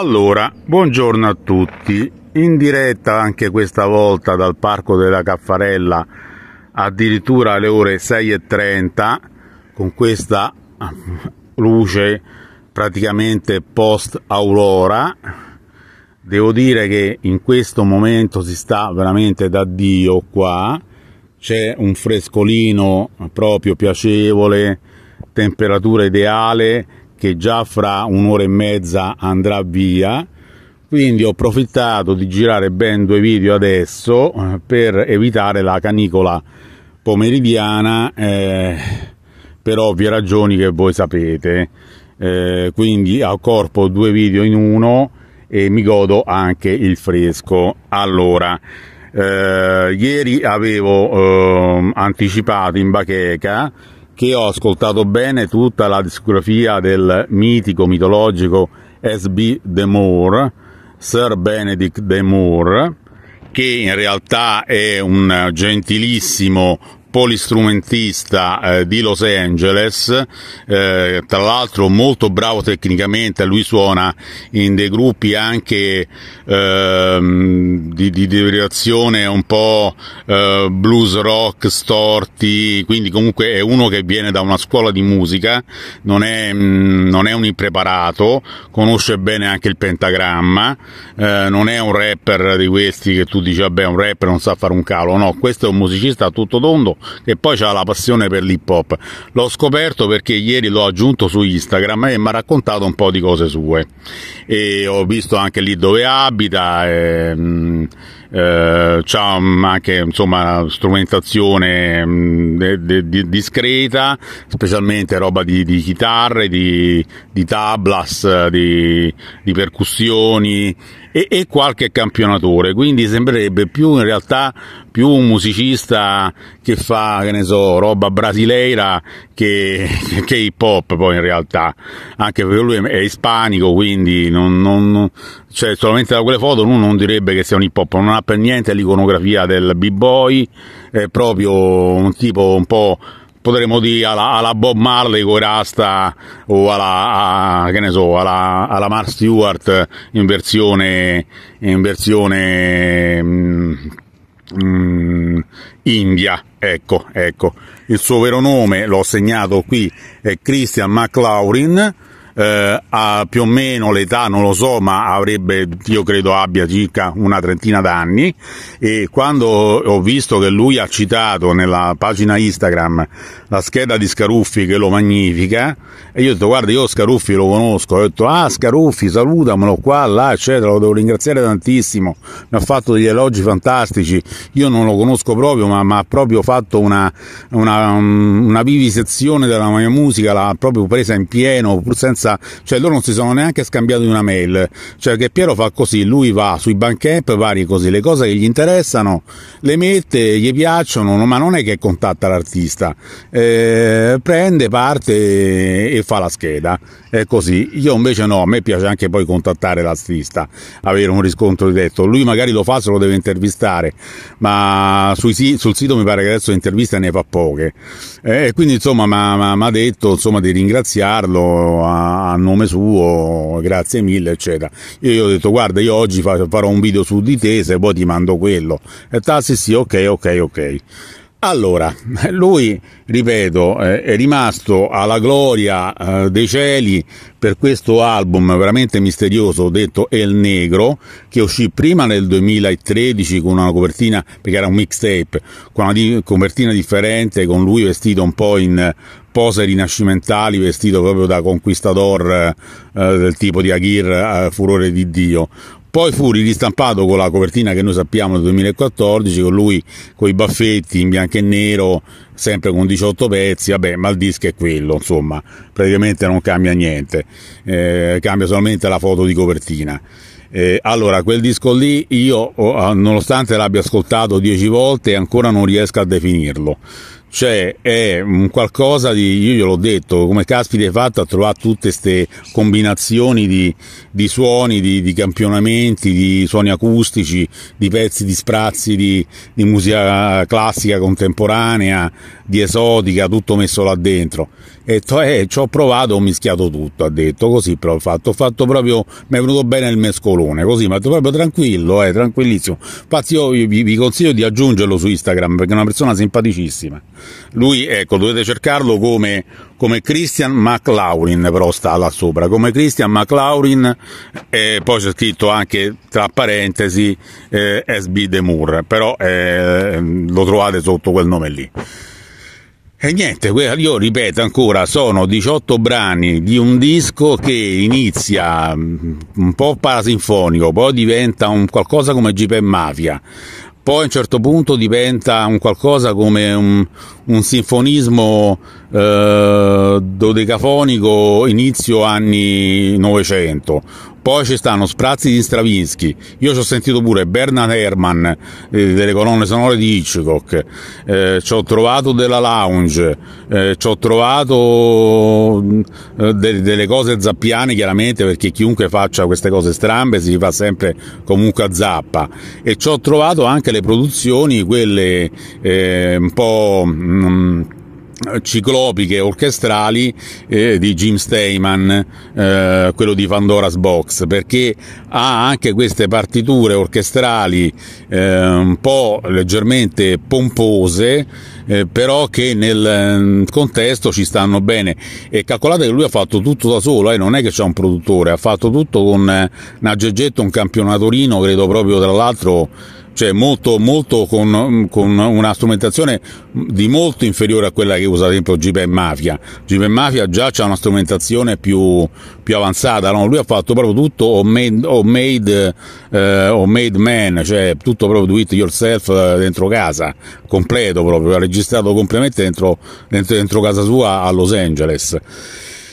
Allora, buongiorno a tutti, in diretta anche questa volta dal Parco della Caffarella, addirittura alle ore 6.30, con questa luce praticamente post aurora. Devo dire che in questo momento si sta veramente da Dio qua, c'è un frescolino proprio piacevole, temperatura ideale che già fra un'ora e mezza andrà via quindi ho approfittato di girare ben due video adesso eh, per evitare la canicola pomeridiana eh, per ovvie ragioni che voi sapete eh, quindi corpo due video in uno e mi godo anche il fresco allora eh, ieri avevo ehm, anticipato in bacheca che ho ascoltato bene tutta la discografia del mitico, mitologico S.B. De Moore, Sir Benedict De Moore, che in realtà è un gentilissimo polistrumentista eh, di Los Angeles, eh, tra l'altro molto bravo tecnicamente, lui suona in dei gruppi anche ehm, di, di derivazione un po' eh, blues rock, storti, quindi comunque è uno che viene da una scuola di musica, non è, mh, mm, non è un impreparato, conosce bene anche il pentagramma, eh, non è un rapper di questi che tu dici vabbè un rapper non sa fare un calo, no, questo è un musicista tutto tondo, che poi ha la passione per l'hip hop. L'ho scoperto perché ieri l'ho aggiunto su Instagram e mi ha raccontato un po' di cose sue. E ho visto anche lì dove abita, e, ehm, eh, c'ha anche insomma strumentazione mh, mm, di, di, discreta, specialmente roba di, di chitarre, di, tablas, di percussioni e, e qualche campionatore, quindi sembrerebbe più in realtà più un musicista che fa, che ne so, roba brasileira che, che hip hop poi in realtà, anche perché lui è ispanico, quindi non, non, cioè solamente da quelle foto uno non direbbe che sia un hip hop, non ha per niente l'iconografia del b-boy, è proprio un tipo un po' potremmo dire alla, alla, Bob Marley con Rasta o alla, a, che ne so, alla, alla Mark Stewart in versione, in versione mm, mm, India. Ecco, ecco. Il suo vero nome, l'ho segnato qui, è Christian McLaurin eh, ha più o meno l'età, non lo so, ma avrebbe, io credo abbia circa una trentina d'anni e quando ho visto che lui ha citato nella pagina Instagram la scheda di Scaruffi che lo magnifica e io ho detto guarda io Scaruffi lo conosco, ho detto ah Scaruffi salutamelo qua, là eccetera, lo devo ringraziare tantissimo, mi ha fatto degli elogi fantastici, io non lo conosco proprio ma, ha proprio fatto una, una, una vivisezione della mia musica, l'ha proprio presa in pieno pur senza confidenza, cioè loro non si sono neanche scambiati una mail, cioè che Piero fa così, lui va sui bank app, vari così, le cose che gli interessano, le mette, gli piacciono, ma non è che contatta l'artista, eh, prende, parte e fa la scheda, è così, io invece no, a me piace anche poi contattare l'artista, avere un riscontro diretto, lui magari lo fa se lo deve intervistare, ma sui, sul sito mi pare che adesso l'intervista ne fa poche, eh, quindi insomma mi ha detto insomma, di ringraziarlo, a, a nome suo, grazie mille, eccetera. Io gli ho detto, guarda, io oggi farò un video su di te, se poi ti mando quello. E tal, sì, sì, ok, ok, ok. Allora, lui, ripeto, è rimasto alla gloria eh, dei cieli per questo album veramente misterioso detto El Negro, che uscì prima nel 2013 con una copertina, perché era un mixtape, con una copertina differente, con lui vestito un po' in pose rinascimentali, vestito proprio da conquistador eh, del tipo di Aguirre, eh, furore di Dio. Poi fu ristampato con la copertina che noi sappiamo del 2014, con lui con i baffetti in bianco e nero, sempre con 18 pezzi, vabbè, ma il disco è quello, insomma, praticamente non cambia niente, eh, cambia solamente la foto di copertina. Eh, allora, quel disco lì io, oh, ah, nonostante l'abbia ascoltato 10 volte, ancora non riesco a definirlo. Cioè, è qualcosa di. Io gliel'ho detto, come caspita hai fatto a trovare tutte queste combinazioni di, di suoni, di, di, campionamenti, di suoni acustici, di pezzi di sprazzi di, di musica classica contemporanea, di esotica, tutto messo là dentro e detto, eh, ci ho provato, ho mischiato tutto, ha detto, così però ho fatto, ho fatto proprio, mi è venuto bene il mescolone, così, ma detto proprio tranquillo, eh, tranquillissimo. Infatti io vi, vi, consiglio di aggiungerlo su Instagram, perché è una persona simpaticissima. Lui, ecco, dovete cercarlo come, come Christian McLaurin, però sta là sopra, come Christian McLaurin, e poi c'è scritto anche, tra parentesi, eh, SB De Moore, però eh, lo trovate sotto quel nome lì. E niente, io ripeto ancora, sono 18 brani di un disco che inizia mm, un po' parasinfonico, poi diventa un qualcosa come Jeep e Mafia, poi a un certo punto diventa un qualcosa come un, un sinfonismo eh, dodecafonico inizio anni 900, poi ci stanno sprazzi di Stravinsky. Io ci ho sentito pure Bernard Herrmann eh, delle colonne sonore di Hitchcock. Eh, ci ho trovato della lounge. Eh, ci ho trovato mm, eh, de- delle cose zappiane, chiaramente, perché chiunque faccia queste cose strambe si fa sempre comunque a zappa. E ci ho trovato anche le produzioni, quelle eh, un po'. Mh, mm, ciclopiche orchestrali eh, di Jim Steyman, eh, quello di Pandora's Box, perché ha anche queste partiture orchestrali eh, un po' leggermente pompose, eh, però che nel mm, contesto ci stanno bene. E calcolate che lui ha fatto tutto da solo, eh, non è che c'è un produttore, ha fatto tutto con eh, un aggeggetto, un campionatorino, credo proprio tra l'altro cioè molto, molto con, con, una strumentazione di molto inferiore a quella che usa ad esempio Gipe Mafia. Gipe Mafia già ha una strumentazione più, più avanzata, no? lui ha fatto proprio tutto homemade, made, eh, homemade man, cioè tutto proprio do it yourself eh, dentro casa, completo proprio, ha registrato completamente dentro, dentro, dentro casa sua a Los Angeles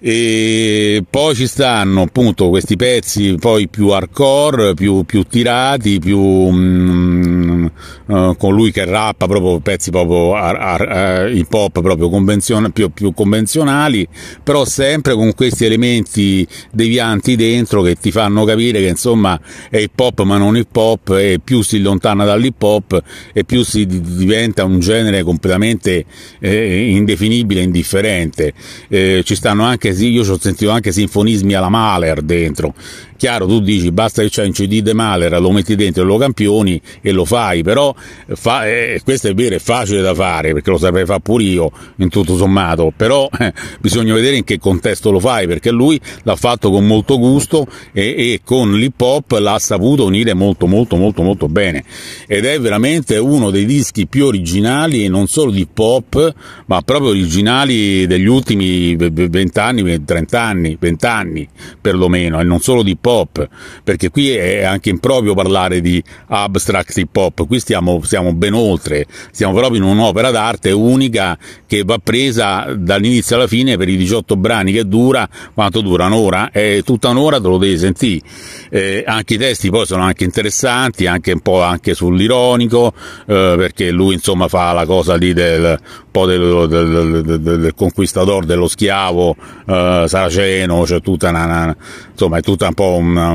e poi ci stanno appunto questi pezzi poi più hardcore, più, più tirati, più... Mm, eh, con uh, colui che rappa proprio pezzi proprio ar, ar, uh, hip hop proprio convenzion- più, più, convenzionali, però sempre con questi elementi devianti dentro che ti fanno capire che insomma è hip hop ma non hip hop e più si allontana dall'hip hop e più si diventa un genere completamente eh, indefinibile, indifferente. Eh, ci stanno anche, io ci ho sentito anche sinfonismi alla Mahler dentro, Chiaro, tu dici basta che c'è un CD de Malera, lo metti dentro e lo campioni e lo fai, però fa, eh, questo è vero, è facile da fare perché lo saprei fare pure io in tutto sommato, però eh, bisogna vedere in che contesto lo fai perché lui l'ha fatto con molto gusto e, e con l'hip hop l'ha saputo unire molto molto molto molto bene ed è veramente uno dei dischi più originali non solo di hip hop ma proprio originali degli ultimi 20 anni, 30 anni, 20 anni perlomeno e non solo di hip hop hop, perché qui è anche improprio parlare di abstract hip hop, qui stiamo, stiamo ben oltre, stiamo proprio in un'opera d'arte unica che va presa dall'inizio alla fine per i 18 brani che dura, quanto dura un'ora? È tutta un'ora te lo devi sentire, eh, anche i testi poi sono anche interessanti, anche un po' anche sull'ironico, eh, perché lui insomma fa la cosa lì del, del, del, del, del, conquistador, dello schiavo eh, saraceno, c'è cioè tutta una, una, insomma è tutta un po' una,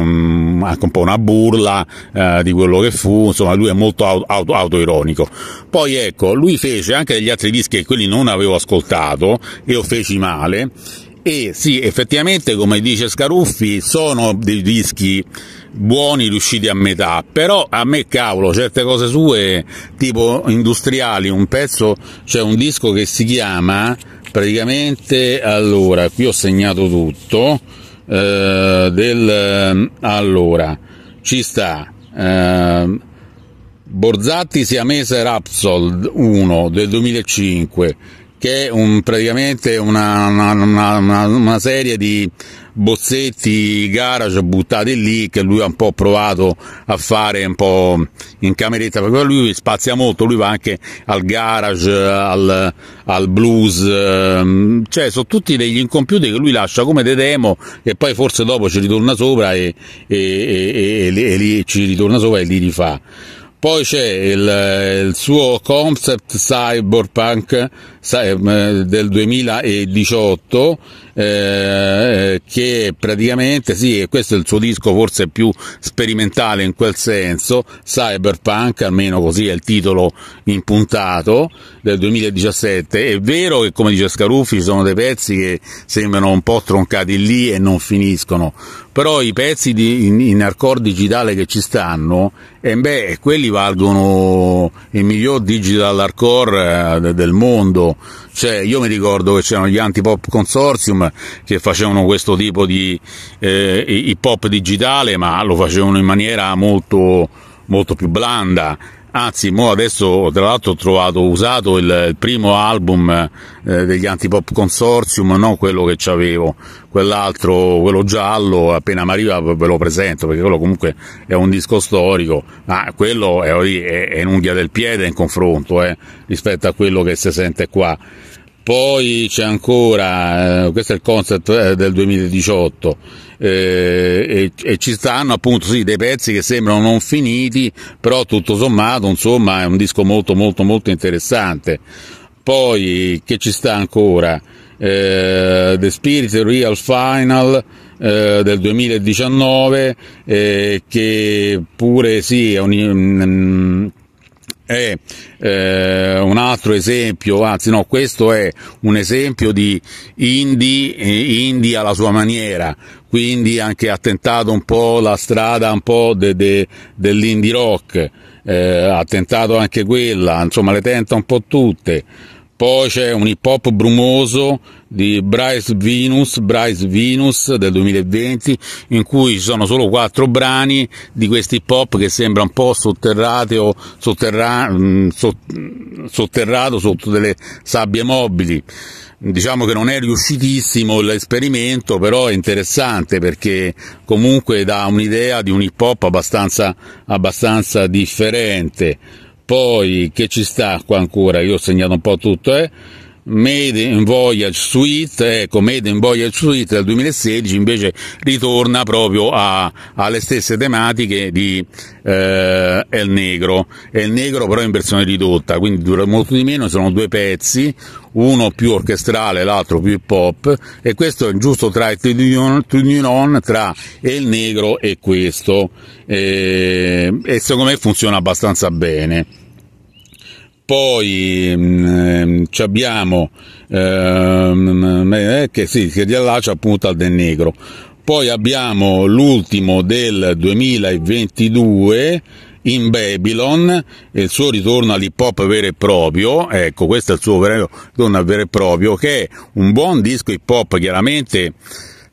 anche un po' una burla eh, di quello che fu, insomma lui è molto auto, autoironico. Poi ecco, lui fece anche degli altri dischi che quelli non avevo ascoltato e lo feci male e sì, effettivamente come dice Scaruffi sono dei dischi buoni riusciti a metà, però a me cavolo, certe cose sue tipo industriali, un pezzo, c'è cioè un disco che si chiama praticamente, allora, qui ho segnato tutto, eh, del... Ehm, allora, ci sta... Eh, Borzatti Siamese Rapsol 1 del 2005 che è un, praticamente una, una, una, una serie di bozzetti garage buttati lì che lui ha un po' provato a fare un po' in cameretta perché lui spazia molto, lui va anche al garage, al, al blues, ehm, cioè sono tutti degli incompiuti che lui lascia come dei demo e poi forse dopo ci ritorna sopra e, e, e, e lì ci ritorna sopra e li rifà. Poi c'è il, il suo concept cyberpunk eh, del 2018 eh, che praticamente sì, questo è il suo disco forse più sperimentale in quel senso, Cyberpunk, almeno così è il titolo impuntato del 2017. È vero che come dice Scaruffi ci sono dei pezzi che sembrano un po' troncati lì e non finiscono, però i pezzi di, in, in hardcore digitale che ci stanno, eh beh, quelli valgono il miglior digital hardcore eh, del mondo cioè, io mi ricordo che c'erano gli Antipop Consortium che facevano questo tipo di eh, hip hop digitale, ma lo facevano in maniera molto, molto più blanda Anzi, mo adesso tra l'altro ho trovato, usato il, il primo album eh, degli Antipop Consortium, non quello che c'avevo quell'altro, quello giallo, appena mi arriva ve lo presento, perché quello comunque è un disco storico, ma quello è, è, è in un'unghia del piede in confronto eh, rispetto a quello che si sente qua. Poi c'è ancora, eh, questo è il concept eh, del 2018, eh, e, e, ci stanno appunto sì, dei pezzi che sembrano non finiti, però tutto sommato insomma è un disco molto molto molto interessante. Poi che ci sta ancora? Eh, The Spirit Real Final, eh, del 2019 eh, che pure sì è un, mm, è eh, un altro esempio, anzi no, questo è un esempio di indie, eh, indie alla sua maniera, quindi anche ha tentato un po' la strada un po' de, de, dell'indie rock, eh, ha tentato anche quella, insomma le tenta un po' tutte poi c'è un hip hop brumoso di Bryce Venus, Bryce Venus del 2020, in cui ci sono solo quattro brani di questi hip hop che sembra un po' sotterrate sotterra- mm, so- sotterrato sotto delle sabbie mobili. Diciamo che non è riuscitissimo l'esperimento, però è interessante perché comunque dà un'idea di un hip hop abbastanza, abbastanza differente. Poi che ci sta qua ancora, io ho segnato un po' tutto, eh? Made in Voyage Suite, ecco, Made in Voyage Suite del 2016 invece ritorna proprio a, alle stesse tematiche di eh, El Negro, El Negro però in versione ridotta, quindi dura molto di meno, sono due pezzi, uno più orchestrale, l'altro più pop, e questo è giusto tra Tuning On, tra El Negro e questo, e, eh, e secondo me funziona abbastanza bene poi mm, ehm, abbiamo ehm, mm, eh, che, sì, che riallaccia appunto al Del Negro. Poi abbiamo l'ultimo del 2022 in Babylon, il suo ritorno all'hip hop vero e proprio, ecco questo è il suo vero, ritorno vero e proprio, che è un buon disco hip hop chiaramente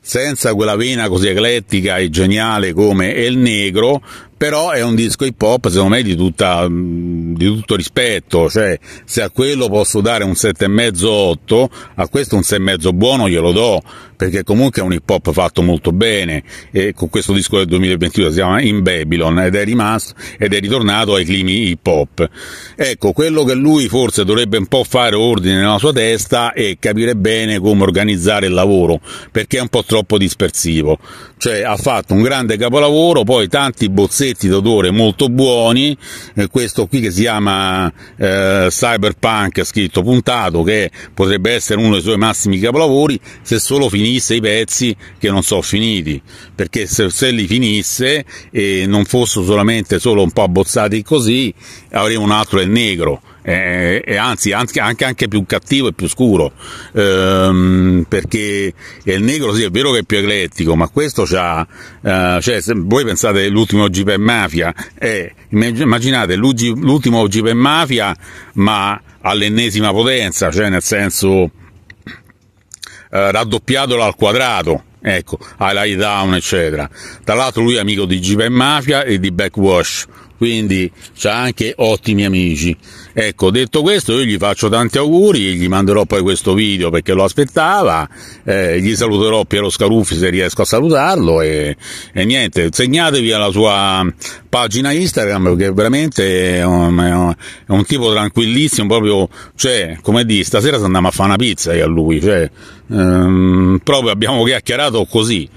senza quella vena così eclettica e geniale come El Negro, però è un disco hip hop secondo me di, tutta, di tutto rispetto cioè se a quello posso dare un 7,5 8 a questo un 6,5 buono glielo do perché comunque è un hip hop fatto molto bene e con questo disco del 2021 si chiama In Babylon ed è rimasto ed è ritornato ai climi hip hop ecco quello che lui forse dovrebbe un po' fare ordine nella sua testa e capire bene come organizzare il lavoro perché è un po' troppo dispersivo cioè ha fatto un grande capolavoro poi tanti bozzetti effetti d'odore molto buoni, eh, questo qui che si chiama eh, Cyberpunk scritto puntato, che potrebbe essere uno dei suoi massimi capolavori, se solo finisse i pezzi che non sono finiti, perché se, se li finisse e non fossero solamente solo un po' abbozzati così, avremo un altro El Negro e, eh, e eh, anzi anche, anche, anche, più cattivo e più scuro ehm, perché il negro sì è vero che è più eclettico ma questo c'ha eh, cioè, se voi pensate l'ultimo GP mafia eh, immaginate l'ultimo GP mafia ma all'ennesima potenza cioè nel senso eh, raddoppiatolo al quadrato ecco, Highlight Down, eccetera. Tra l'altro lui è amico di GP Mafia e di Backwash, quindi ha anche ottimi amici. Ecco, detto questo io gli faccio tanti auguri, gli manderò poi questo video perché lo aspettava, eh, gli saluterò Piero Scaruffi se riesco a salutarlo e, e, niente, segnatevi alla sua pagina Instagram perché veramente è un, è un tipo tranquillissimo, proprio, cioè, come di stasera andiamo a fare una pizza io a lui, cioè, ehm, proprio abbiamo chiacchierato così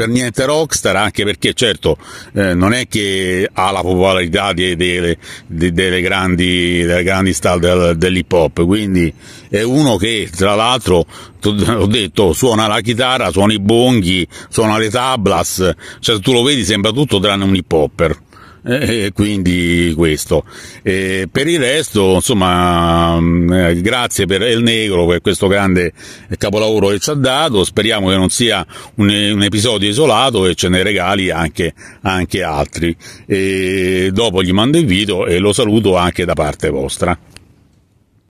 per niente rockstar, anche perché certo eh, non è che ha la popolarità di, di, delle, grandi, delle grandi star del, dell'hip hop, quindi è uno che tra l'altro, ho detto, suona la chitarra, suona i bonghi, suona le tablas, cioè tu lo vedi sembra tutto tranne un hip hopper e eh, eh, quindi questo. E eh, per il resto, insomma, mm, grazie per El Negro, per questo grande capolavoro che ci ha dato, speriamo che non sia un, un episodio isolato e ce ne regali anche, anche altri. E dopo gli mando il video e lo saluto anche da parte vostra.